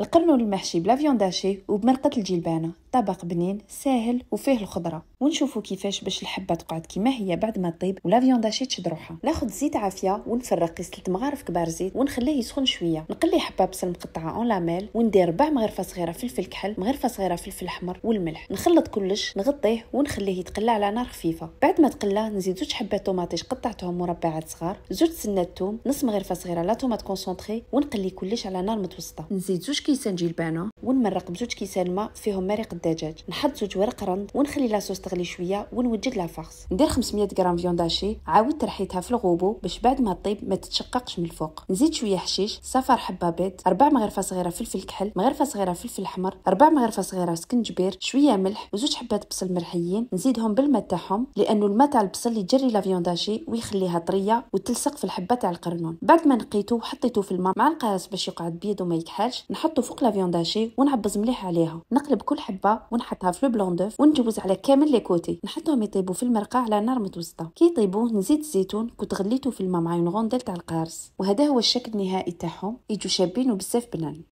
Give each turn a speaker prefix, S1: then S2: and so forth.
S1: القرنو المحشي بلا داشي وبمرقة الجلبانة طبق بنين ساهل وفيه الخضره ونشوفوا كيفاش باش الحبه تقعد كما هي بعد ما طيب ولا فيونداشي تشد روحها ناخذ زيت عافيه ونفرق ثلاث مغارف كبار زيت ونخليه يسخن شويه نقلي حبه بصل مقطعه اون لاميل وندير ربع مغرفه صغيره فلفل كحل مغرفه صغيره فلفل احمر والملح نخلط كلش نغطيه ونخليه يتقلى على نار خفيفه بعد ما تقلى نزيد زوج حبات طوماطيش قطعتهم مربعات صغار زوج سنات ثوم نص مغرفه صغيره لا طوماط كونسونطري ونقلي كلش على نار متوسطه نزيد زوج كيسان جلبانه ونمرق بزوج كيسان ماء فيهم مرق الدجاج نحط زوج ورق رند ونخلي لاصوص تغلي شويه ونوجد لا ندير 500 غرام فيون داشي عاود ترحيتها في الغوبو باش بعد ما طيب ما تتشققش من الفوق نزيد شويه حشيش صفار حبه بيض اربع مغرفه صغيره فلفل كحل مغرفه صغيره فلفل حمر اربع مغرفه صغيره سكنجبير شويه ملح وزوج حبات بصل مرحيين نزيدهم بالماء تاعهم لانه الماء تاع البصل يجري لا فيون داشي ويخليها طريه وتلصق في الحبه تاع القرنون بعد ما نقيته وحطيته في الماء مع القراص باش يقعد بيض وما يكحلش نحطه فوق لا فيون داشي ونعبز مليح عليها نقلب كل حبه ونحطها في بلون دوف وندوز على كامل لي كوتي نحطهم يطيبوا في المرقه على نار متوسطه كي يطيبوا نزيد الزيتون كنت غليته في الماء مع اون غونديل تاع القارص وهذا هو الشكل النهائي تاعهم يجوا شابين وبزاف بنان